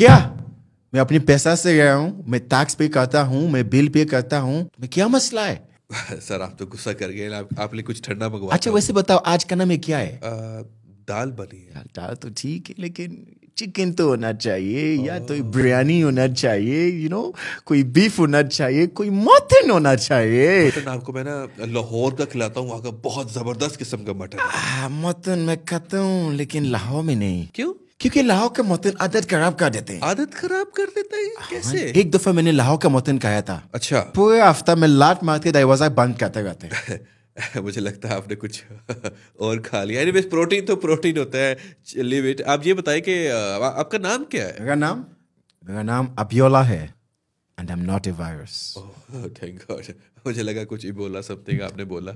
क्या मैं अपनी पैसा से गया हूँ मैं टैक्स पे करता हूँ मैं बिल पे करता हूँ मैं क्या मसला है सर आप तो गुस्सा कर गए आप, आपने कुछ ठंडा मंगवा अच्छा वैसे बताओ आज का नाम क्या है आ, दाल बनी है दाल तो ठीक है लेकिन चिकन तो होना चाहिए या तो बिरयानी होना चाहिए यू you नो know, कोई बीफ होना चाहिए कोई मटन होना चाहिए मटन आपको मैं ना लाहौर का खिलाता हूँ वहाँ का बहुत जबरदस्त किस्म का मटन मटन मैं खाता हूँ लेकिन लाहौर में नहीं क्यों क्योंकि लाहौर का मोहतन आदत खराब कर देते हैं आदत खराब कर देता है हाँ। कैसे एक दफा मैंने लाहौर का मोहतन खाया था अच्छा पूरे हफ्ता में लात मार के दरवाजा बंद करते रहते मुझे लगता है आपने कुछ और खा लिया यानी प्रोटीन तो प्रोटीन होता है चलिए आप ये बताइए कि आपका नाम क्या है मेरा नाम मेरा नाम अबियोला है and I am not a virus thank God मुझे लगा कुछ ही इबोला समथिंग आपने बोला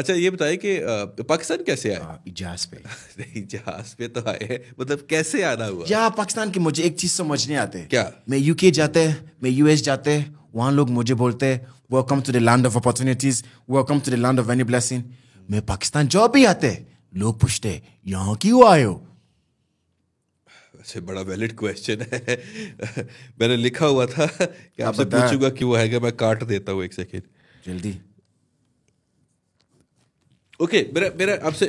अच्छा ये बताइए कि तो पाकिस्तान कैसे आया हाँ, इजाज पे नहीं जहाज पे तो आए मतलब कैसे आना हुआ यहाँ पाकिस्तान के मुझे एक चीज समझ नहीं आते क्या मैं यूके जाते मैं यूएस जाते वहाँ लोग मुझे बोलते welcome to the land of opportunities welcome to the land of any blessing मैं पाकिस्तान जॉब भी आते लोग पूछते यहाँ क्यों आए हो से बड़ा वैलिड क्वेश्चन है मैंने लिखा हुआ था कि हाँ, आपसे पूछूंगा क्यों वो है मैं काट देता हूँ एक सेकेंड जल्दी ओके okay, मेरा मेरा आपसे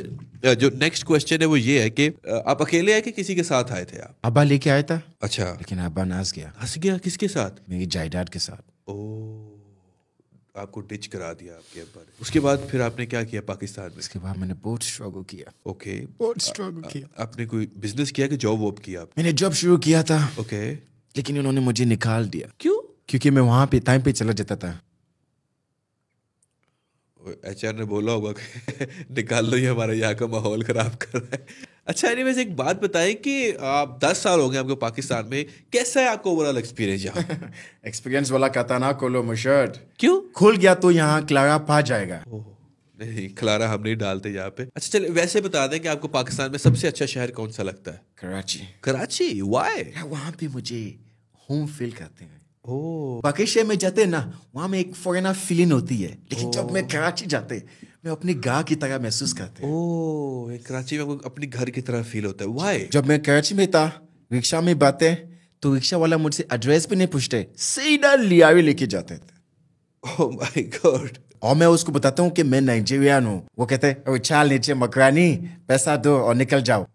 जो नेक्स्ट क्वेश्चन है वो ये है कि आप अकेले आए कि किसी के साथ आए थे आप अब्बा लेके आया था अच्छा लेकिन अब्बा नाच गया हंस गया किसके साथ मेरी जायदाद के साथ ओ आपको डिच करा दिया आपके अब्बा ने उसके बाद फिर आपने क्या किया पाकिस्तान में उसके बाद मैंने बहुत स्ट्रगल किया ओके बहुत स्ट्रगल किया आपने कोई बिजनेस किया कि जॉब वॉब किया मैंने जॉब शुरू किया था ओके लेकिन उन्होंने मुझे निकाल दिया क्यों क्योंकि मैं वहां पे टाइम पे चला जाता था एच ने बोला होगा निकाल लो ये हमारे यहाँ का माहौल खराब कर रहा है अच्छा अरे वैसे एक बात बताएं कि आप दस साल हो गए आपको पाकिस्तान में कैसा है आपका ओवरऑल एक्सपीरियंस यहाँ एक्सपीरियंस वाला कहता ना खोलो मुशर्ट क्यों खुल गया तो यहाँ क्लारा पा जाएगा नहीं खलारा हम नहीं डालते यहाँ पे अच्छा चले वैसे बता दें कि आपको पाकिस्तान में सबसे अच्छा शहर कौन सा लगता है कराची कराची वाई वहाँ पे मुझे होम फील करते हैं ओ पाकिस्तान में जाते ना वहाँ में एक फॉरेनर फीलिंग होती है लेकिन जब मैं कराची जाते मैं अपनी गाँव की तरह महसूस करते ओ कराची में अपने घर की तरह फील होता है वाई जब मैं कराची में था रिक्शा में बातें तो रिक्शा वाला मुझसे एड्रेस भी नहीं पूछते सीधा भी लेके जाते थे ओ माय गॉड और मैं उसको बताता हूँ कि मैं नाइजीरियन हूँ वो कहते हैं चाल नीचे मकरानी पैसा दो और निकल जाओ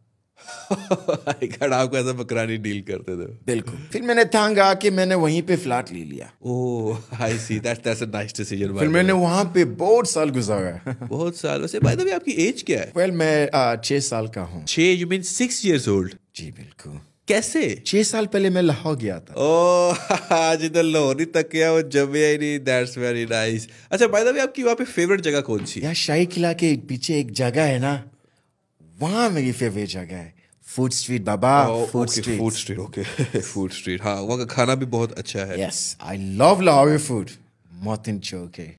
खड़ा आपको ऐसा बकरानी डील करते थे बिल्कुल फिर मैंने थांगा कि मैंने वहीं पे फ्लैट ले लिया oh I see that's that's a nice decision फिर मैंने वहां पे बहुत साल गुजारा बहुत साल वैसे बाय द वे आपकी एज क्या है वेल well, मैं 6 साल का हूं 6 यू मीन 6 इयर्स ओल्ड जी बिल्कुल कैसे छह साल पहले मैं लाहौर गया था ओ आज इधर लाहौर ही तक गया वो जमे ही नहीं दैट्स वेरी नाइस अच्छा बाय द वे आपकी वहाँ पे फेवरेट जगह कौन सी यार शाही किला के पीछे एक जगह है ना वहाँ मेरी फेवरेट जगह है फूड स्ट्रीट बाबा food street food street okay food street हाँ वहाँ का खाना भी बहुत अच्छा है yes I love Lahori food मोहतिन चौके